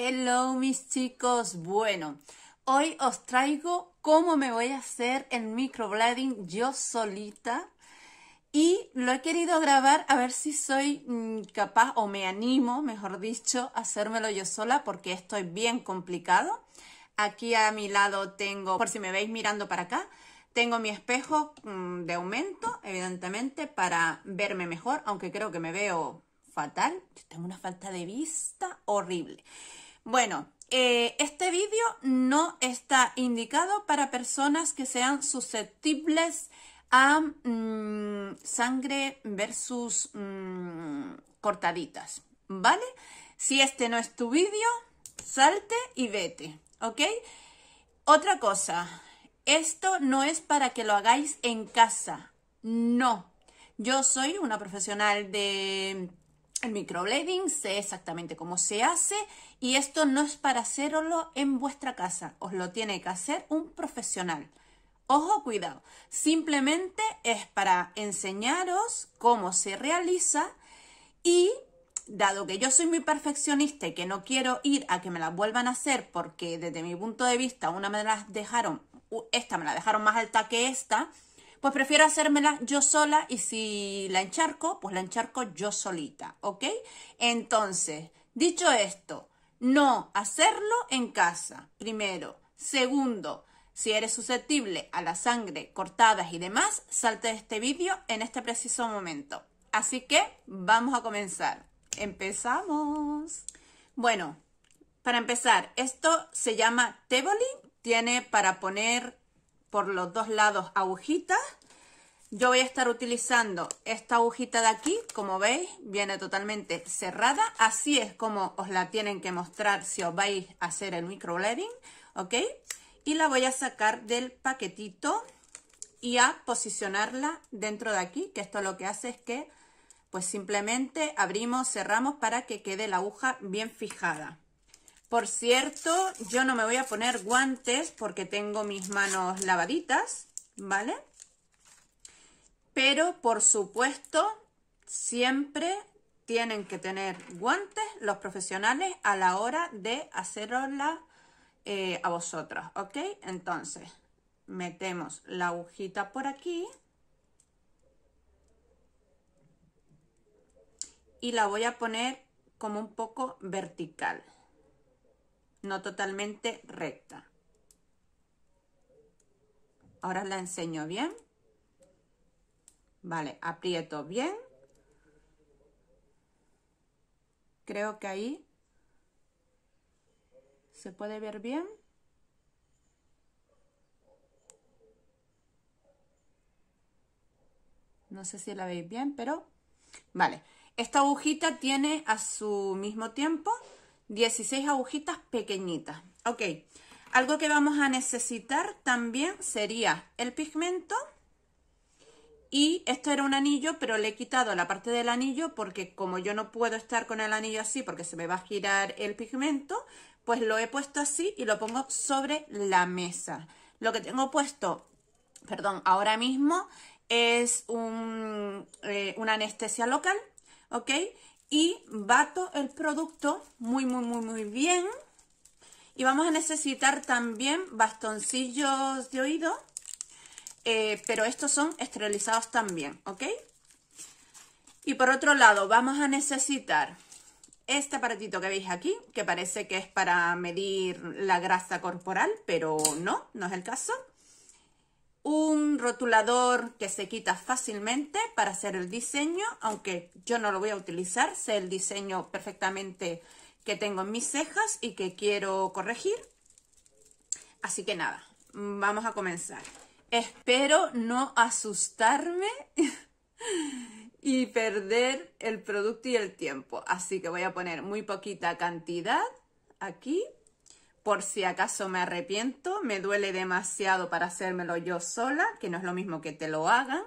Hello mis chicos, bueno, hoy os traigo cómo me voy a hacer el microblading yo solita y lo he querido grabar a ver si soy mm, capaz o me animo, mejor dicho, a hacérmelo yo sola porque estoy bien complicado. Aquí a mi lado tengo, por si me veis mirando para acá, tengo mi espejo mm, de aumento, evidentemente, para verme mejor, aunque creo que me veo fatal. tengo una falta de vista horrible. Bueno, eh, este vídeo no está indicado para personas que sean susceptibles a mm, sangre versus mm, cortaditas, ¿vale? Si este no es tu vídeo, salte y vete, ¿ok? Otra cosa, esto no es para que lo hagáis en casa, no. Yo soy una profesional de el microblading sé exactamente cómo se hace y esto no es para hacerlo en vuestra casa, os lo tiene que hacer un profesional. Ojo, cuidado, simplemente es para enseñaros cómo se realiza y dado que yo soy muy perfeccionista y que no quiero ir a que me la vuelvan a hacer porque desde mi punto de vista una me las dejaron, esta me la dejaron más alta que esta, pues prefiero hacérmela yo sola y si la encharco, pues la encharco yo solita, ¿ok? Entonces, dicho esto, no hacerlo en casa, primero. Segundo, si eres susceptible a la sangre, cortadas y demás, salte de este vídeo en este preciso momento. Así que vamos a comenzar. ¡Empezamos! Bueno, para empezar, esto se llama Teboli. Tiene para poner por los dos lados agujitas. Yo voy a estar utilizando esta agujita de aquí, como veis, viene totalmente cerrada. Así es como os la tienen que mostrar si os vais a hacer el microblading, ¿ok? Y la voy a sacar del paquetito y a posicionarla dentro de aquí, que esto lo que hace es que pues simplemente abrimos, cerramos para que quede la aguja bien fijada. Por cierto, yo no me voy a poner guantes porque tengo mis manos lavaditas, ¿vale? Pero, por supuesto, siempre tienen que tener guantes los profesionales a la hora de hacerosla eh, a vosotros, ¿ok? Entonces, metemos la agujita por aquí. Y la voy a poner como un poco vertical no totalmente recta. Ahora la enseño bien. Vale, aprieto bien. Creo que ahí se puede ver bien. No sé si la veis bien, pero... Vale, esta agujita tiene a su mismo tiempo 16 agujitas pequeñitas. Ok, algo que vamos a necesitar también sería el pigmento y esto era un anillo, pero le he quitado la parte del anillo porque como yo no puedo estar con el anillo así porque se me va a girar el pigmento, pues lo he puesto así y lo pongo sobre la mesa. Lo que tengo puesto, perdón, ahora mismo es un, eh, una anestesia local, ¿ok? y bato el producto muy, muy, muy, muy bien. Y vamos a necesitar también bastoncillos de oído, eh, pero estos son esterilizados también, ¿ok? Y por otro lado, vamos a necesitar este aparatito que veis aquí, que parece que es para medir la grasa corporal, pero no, no es el caso. Un rotulador que se quita fácilmente para hacer el diseño, aunque yo no lo voy a utilizar, sé el diseño perfectamente que tengo en mis cejas y que quiero corregir. Así que nada, vamos a comenzar. Espero no asustarme y perder el producto y el tiempo. Así que voy a poner muy poquita cantidad aquí por si acaso me arrepiento, me duele demasiado para hacérmelo yo sola, que no es lo mismo que te lo hagan.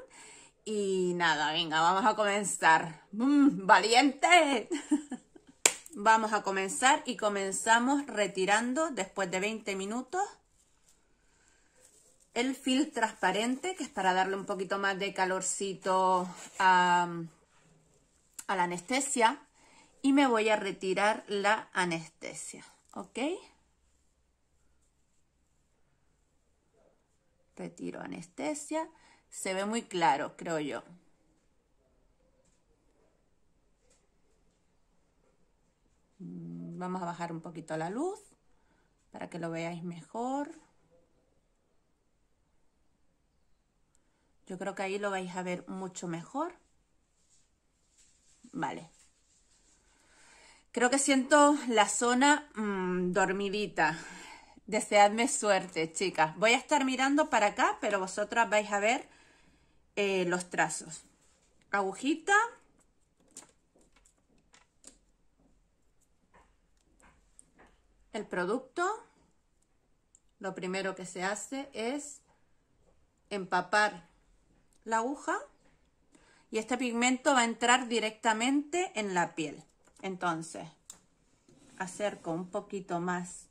Y nada, venga, vamos a comenzar. Mm, ¡Valiente! vamos a comenzar y comenzamos retirando después de 20 minutos el film transparente, que es para darle un poquito más de calorcito a, a la anestesia. Y me voy a retirar la anestesia, ¿ok? Retiro anestesia. Se ve muy claro, creo yo. Vamos a bajar un poquito la luz para que lo veáis mejor. Yo creo que ahí lo vais a ver mucho mejor. Vale. Creo que siento la zona mm, dormidita. Deseadme suerte, chicas. Voy a estar mirando para acá, pero vosotras vais a ver eh, los trazos. Agujita. El producto. Lo primero que se hace es empapar la aguja y este pigmento va a entrar directamente en la piel. Entonces, acerco un poquito más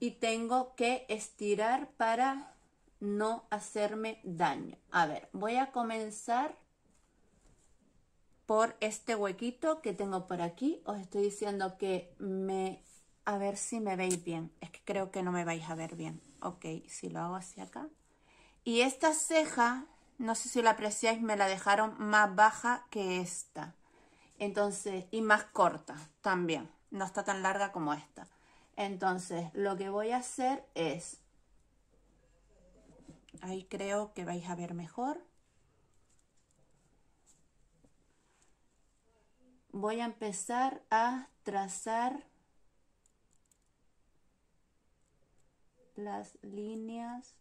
y tengo que estirar para no hacerme daño. A ver, voy a comenzar por este huequito que tengo por aquí. Os estoy diciendo que me... A ver si me veis bien. Es que creo que no me vais a ver bien. Ok, si lo hago hacia acá. Y esta ceja, no sé si la apreciáis, me la dejaron más baja que esta. Entonces, y más corta también. No está tan larga como esta. Entonces, lo que voy a hacer es, ahí creo que vais a ver mejor. Voy a empezar a trazar las líneas.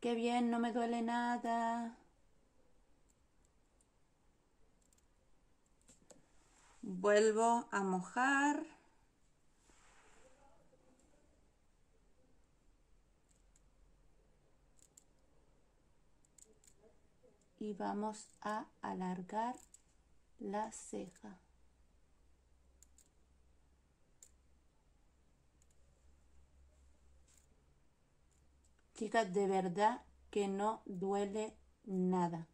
Qué bien, no me duele nada. vuelvo a mojar y vamos a alargar la ceja chicas de verdad que no duele nada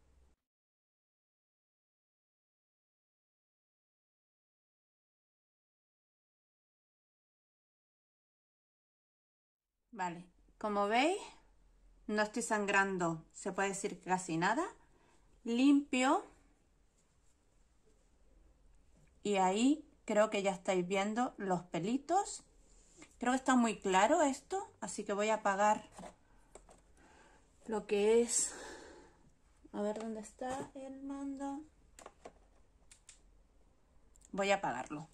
Vale, como veis, no estoy sangrando, se puede decir casi nada. Limpio. Y ahí creo que ya estáis viendo los pelitos. Creo que está muy claro esto, así que voy a apagar lo que es... A ver dónde está el mando. Voy a apagarlo.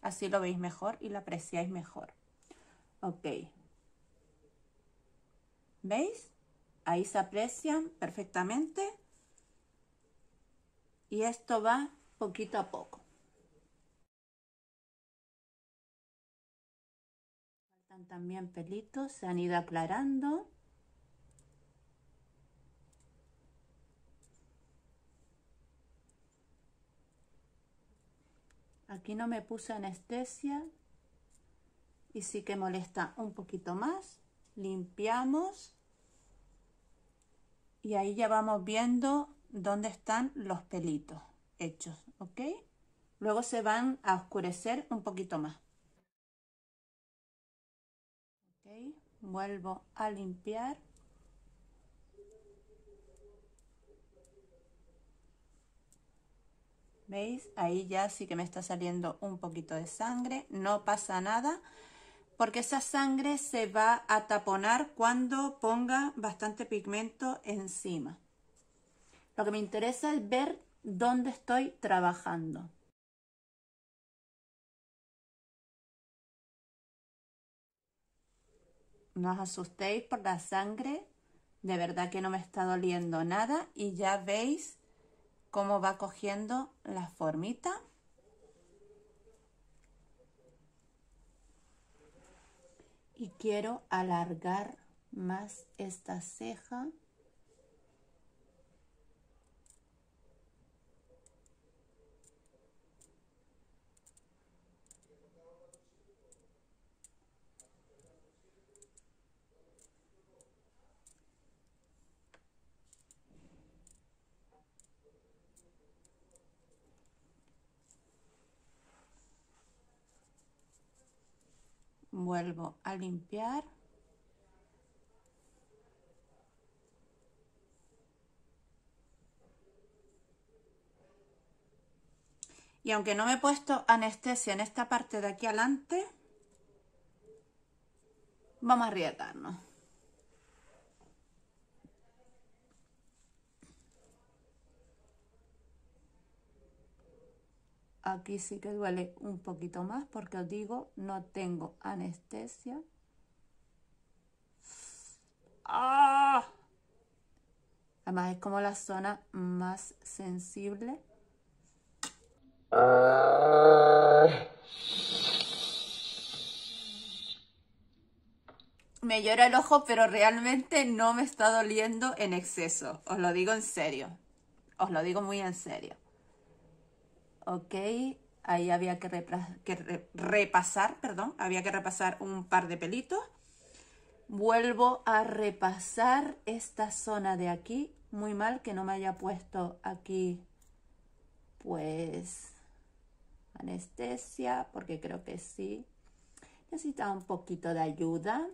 Así lo veis mejor y lo apreciáis mejor. Ok. ¿Veis? Ahí se aprecian perfectamente. Y esto va poquito a poco. Faltan también pelitos, se han ido aclarando. Aquí no me puse anestesia y sí que molesta un poquito más. Limpiamos y ahí ya vamos viendo dónde están los pelitos hechos, ¿ok? Luego se van a oscurecer un poquito más. vuelvo a limpiar. ¿Veis? Ahí ya sí que me está saliendo un poquito de sangre. No pasa nada porque esa sangre se va a taponar cuando ponga bastante pigmento encima. Lo que me interesa es ver dónde estoy trabajando. No os asustéis por la sangre, de verdad que no me está doliendo nada y ya veis cómo va cogiendo la formita. y quiero alargar más esta ceja vuelvo a limpiar y aunque no me he puesto anestesia en esta parte de aquí adelante vamos a arriesgarnos. Aquí sí que duele un poquito más porque os digo, no tengo anestesia. ¡Ah! Además es como la zona más sensible. me llora el ojo, pero realmente no me está doliendo en exceso. Os lo digo en serio. Os lo digo muy en serio ok, ahí había que, repasar, perdón, había que repasar un par de pelitos. Vuelvo a repasar esta zona de aquí, muy mal que no me haya puesto aquí, pues, anestesia, porque creo que sí. Necesitaba un poquito de ayuda.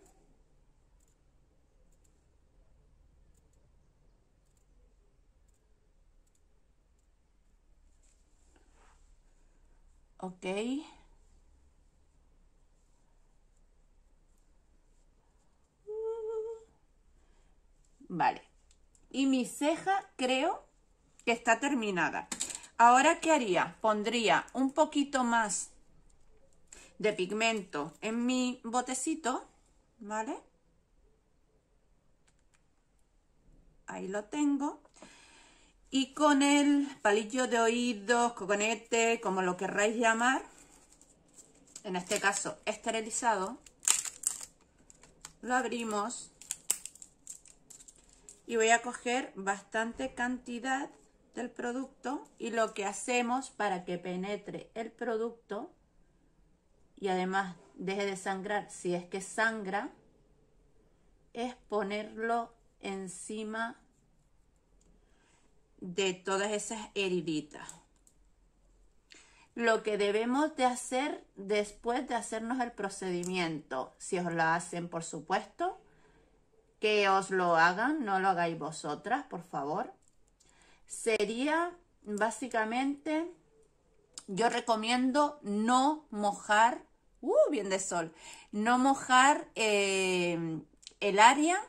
ok vale y mi ceja creo que está terminada ahora qué haría pondría un poquito más de pigmento en mi botecito vale ahí lo tengo y con el palillo de oídos, coconete, como lo querráis llamar, en este caso esterilizado, lo abrimos y voy a coger bastante cantidad del producto y lo que hacemos para que penetre el producto y además deje de sangrar si es que sangra es ponerlo encima de todas esas heriditas. Lo que debemos de hacer después de hacernos el procedimiento, si os lo hacen por supuesto, que os lo hagan, no lo hagáis vosotras, por favor, sería básicamente, yo recomiendo no mojar, uh, bien de sol, no mojar eh, el área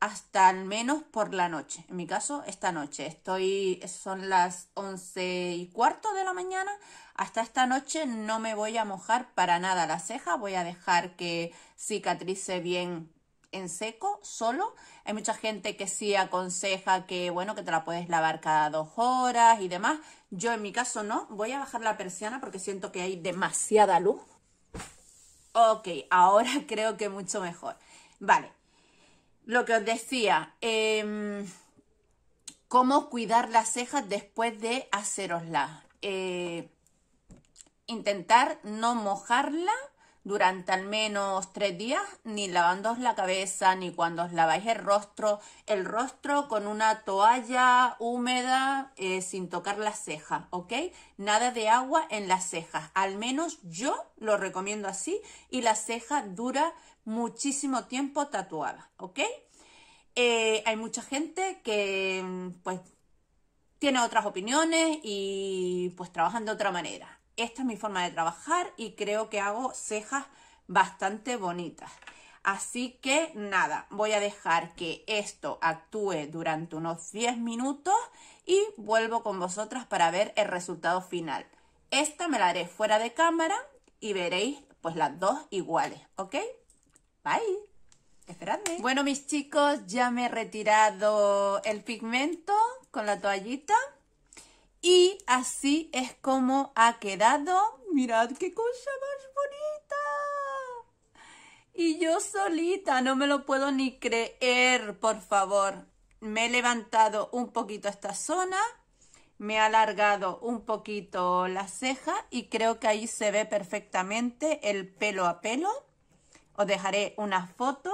hasta al menos por la noche. En mi caso, esta noche. Estoy, son las once y cuarto de la mañana. Hasta esta noche no me voy a mojar para nada la ceja. Voy a dejar que cicatrice bien en seco, solo. Hay mucha gente que sí aconseja que, bueno, que te la puedes lavar cada dos horas y demás. Yo en mi caso no. Voy a bajar la persiana porque siento que hay demasiada luz. Ok, ahora creo que mucho mejor. Vale, lo que os decía, em, cómo cuidar las cejas después de haceroslas. Eh, intentar no mojarla durante al menos tres días, ni lavándoos la cabeza, ni cuando os laváis el rostro, el rostro con una toalla húmeda eh, sin tocar las cejas, ¿ok? Nada de agua en las cejas, al menos yo lo recomiendo así y la ceja dura muchísimo tiempo tatuada, ¿ok? Eh, hay mucha gente que mm, pues tiene otras opiniones y pues trabajan de otra manera. Esta es mi forma de trabajar y creo que hago cejas bastante bonitas. Así que nada, voy a dejar que esto actúe durante unos 10 minutos y vuelvo con vosotras para ver el resultado final. Esta me la haré fuera de cámara y veréis pues las dos iguales, ¿ok? Bye. Esperadme. Bueno, mis chicos, ya me he retirado el pigmento con la toallita. Y así es como ha quedado. Mirad qué cosa más bonita. Y yo solita, no me lo puedo ni creer, por favor. Me he levantado un poquito esta zona, me he alargado un poquito la ceja y creo que ahí se ve perfectamente el pelo a pelo. Os dejaré una foto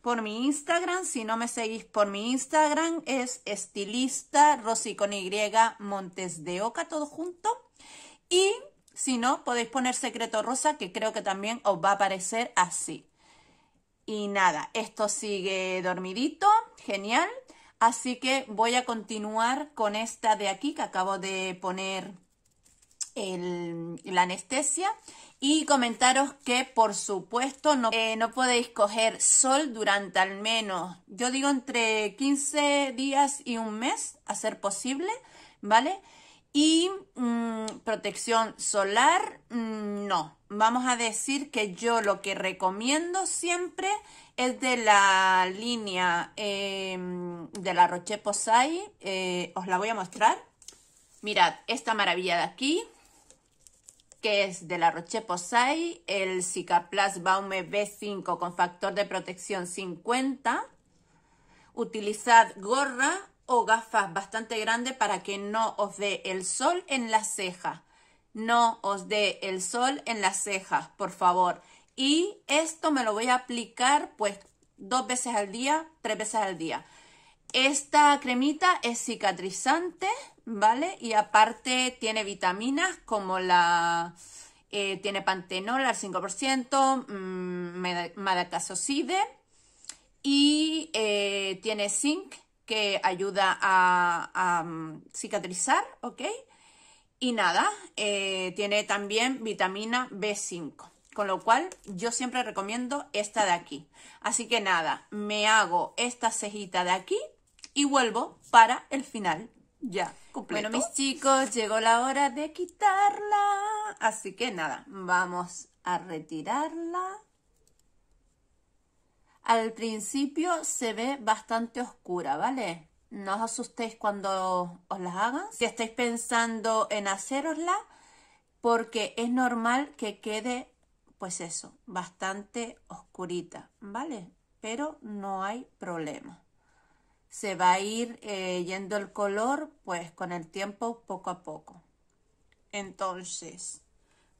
por mi Instagram. Si no me seguís por mi Instagram, es estilista Rosy con Y Montes de Oca, todo junto. Y si no, podéis poner secreto rosa, que creo que también os va a aparecer así. Y nada, esto sigue dormidito, genial. Así que voy a continuar con esta de aquí que acabo de poner el, la anestesia y comentaros que por supuesto no, eh, no podéis coger sol durante al menos, yo digo entre 15 días y un mes, a ser posible, ¿vale? Y mm, protección solar, mm, no. Vamos a decir que yo lo que recomiendo siempre es de la línea em, de la Roche Posay. Eh, os la voy a mostrar. Mirad, esta maravilla de aquí que es de la Roche-Posay, el Cicaplas Baume B5 con factor de protección 50. Utilizad gorra o gafas bastante grandes para que no os dé el sol en las cejas. No os dé el sol en las cejas, por favor. Y esto me lo voy a aplicar pues dos veces al día, tres veces al día. Esta cremita es cicatrizante ¿vale? Y aparte tiene vitaminas como la... Eh, tiene pantenol al 5%, mm, e y eh, tiene zinc que ayuda a, mm, cicatrizar, ¿ok? Y nada, eh, tiene también vitamina B5. Con lo cual yo siempre recomiendo esta de aquí. Así que nada, me hago esta cejita de aquí y vuelvo para el final. Ya, Bueno, mis chicos, llegó la hora de quitarla. Así que nada, vamos a retirarla. Al principio se ve bastante oscura, ¿vale? No os asustéis cuando os las hagan. Si estáis pensando en hacerosla, porque es normal que quede, pues eso, bastante oscurita, ¿vale? Pero no hay problema se va a ir eh, yendo el color pues con el tiempo poco a poco. Entonces,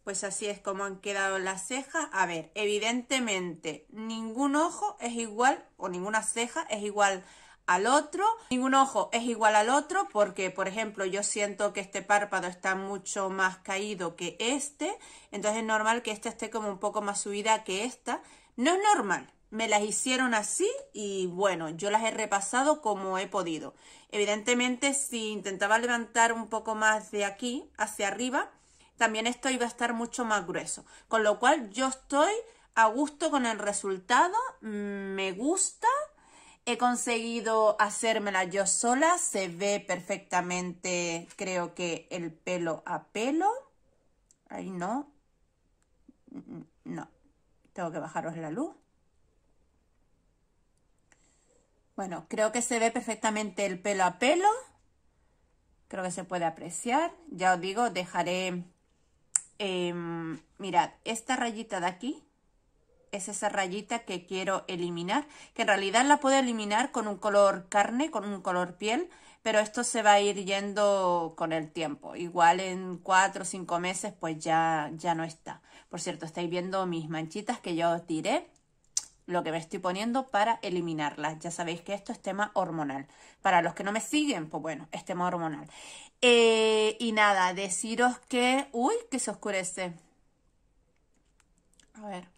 pues así es como han quedado las cejas. A ver, evidentemente ningún ojo es igual o ninguna ceja es igual al otro. Ningún ojo es igual al otro porque, por ejemplo, yo siento que este párpado está mucho más caído que este. Entonces es normal que este esté como un poco más subida que esta. No es normal, me las hicieron así y bueno, yo las he repasado como he podido. Evidentemente, si intentaba levantar un poco más de aquí hacia arriba, también esto iba a estar mucho más grueso. Con lo cual yo estoy a gusto con el resultado, me gusta, he conseguido hacérmela yo sola, se ve perfectamente creo que el pelo a pelo. Ahí no, mm, mm, no, tengo que bajaros la luz. Bueno, creo que se ve perfectamente el pelo a pelo. Creo que se puede apreciar. Ya os digo, dejaré... Em, mirad, esta rayita de aquí es esa rayita que quiero eliminar. Que en realidad la puedo eliminar con un color carne, con un color piel. Pero esto se va a ir yendo con el tiempo. Igual en cuatro o cinco meses pues ya, ya no está. Por cierto, estáis viendo mis manchitas que yo os lo que me estoy poniendo para eliminarlas. Ya sabéis que esto es tema hormonal. Para los que no me siguen, pues bueno, es tema hormonal. Eh, y nada, deciros que... Uy, que se oscurece. A ver.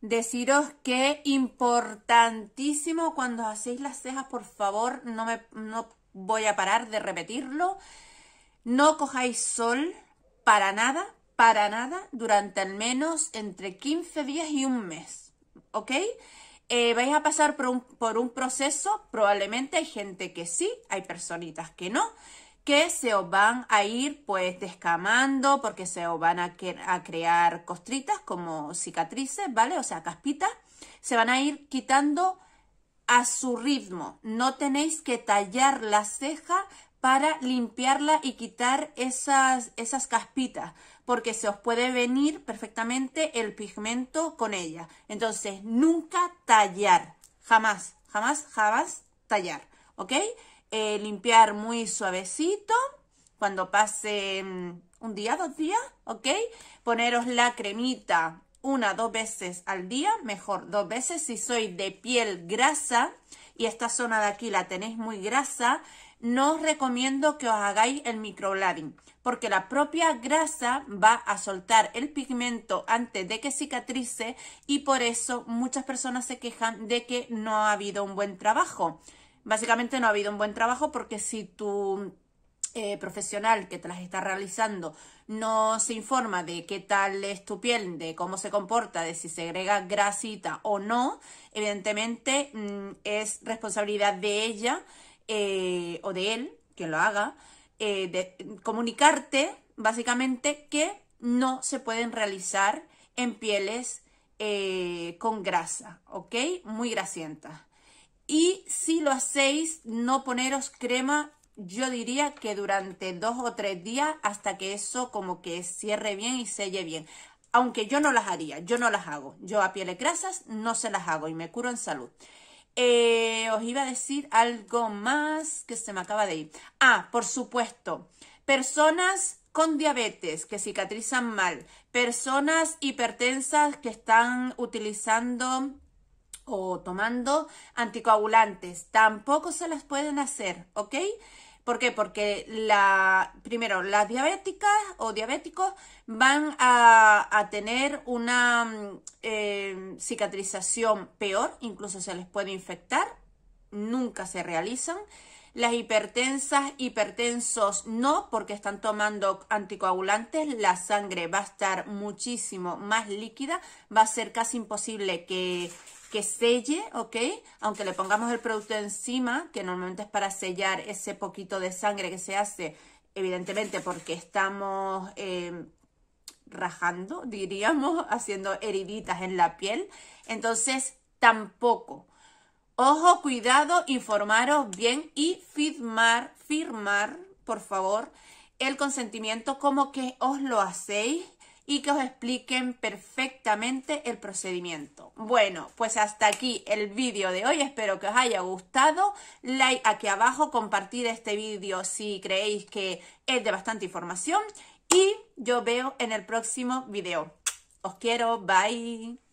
Deciros que importantísimo cuando hacéis las cejas, por favor, no, me, no voy a parar de repetirlo. No cojáis sol para nada, para nada durante al menos entre 15 días y un mes, ¿ok? Eh, vais a pasar por un, proceso, probablemente hay gente que sí, hay personitas que no, que se os van a ir pues descamando porque se os van a, a, crear costritas como cicatrices, ¿vale? O sea, caspitas, se van a ir quitando a su ritmo. No tenéis que tallar la ceja para limpiarla y quitar esas, esas caspitas porque se os puede venir perfectamente el pigmento con ella. Entonces, nunca tallar, jamás, jamás, jamás tallar, ¿ok? Eh, limpiar muy suavecito cuando pase mm, un día, dos días, ¿ok? Poneros la cremita una, dos veces al día, mejor dos veces si soy de piel grasa y esta zona de aquí la tenéis muy grasa, no os recomiendo que os hagáis el microblading, porque la propia grasa va a soltar el pigmento antes de que cicatrice y por eso muchas personas se quejan de que no ha habido un buen trabajo. Básicamente no ha habido un buen trabajo porque si tu eh, profesional que te las está realizando no se informa de qué tal es tu piel, de cómo se comporta, de si segrega grasita o no, evidentemente mm, es responsabilidad de ella eh, o de él, que lo haga, eh, de, comunicarte básicamente que no se pueden realizar en pieles eh, con grasa, ¿ok? Muy grasientas. Y si lo hacéis, no poneros crema, yo diría que durante dos o tres días hasta que eso como que cierre bien y selle bien. Aunque yo no las haría, yo no las hago. Yo a pieles grasas no se las hago y me curo en salud. Eh, os iba a decir algo más que se me acaba de ir. Ah, por supuesto, personas con diabetes que cicatrizan mal, personas hipertensas que están utilizando o tomando anticoagulantes, tampoco se las pueden hacer, ¿ok? ¿Por qué? Porque la, primero, las diabéticas o diabéticos van a, tener una mm, eh, cicatrización peor, incluso se les puede infectar, nunca se realizan. Las hipertensas, hipertensos no, porque están tomando anticoagulantes, la sangre va a estar muchísimo más líquida, va a ser casi imposible que que selle, ¿ok? Aunque le pongamos el producto encima, que normalmente es para sellar ese poquito de sangre que se hace, evidentemente porque estamos em, rajando, diríamos, haciendo heriditas en la piel. Entonces, tampoco. Ojo, cuidado, informaros bien y firmar, firmar, por favor, el consentimiento como que os lo hacéis y que os expliquen perfectamente el procedimiento. Bueno, pues hasta aquí el vídeo de hoy, espero que os haya gustado, like aquí abajo, compartir este vídeo si creéis que es de bastante información y yo veo en el próximo vídeo. Os quiero, bye.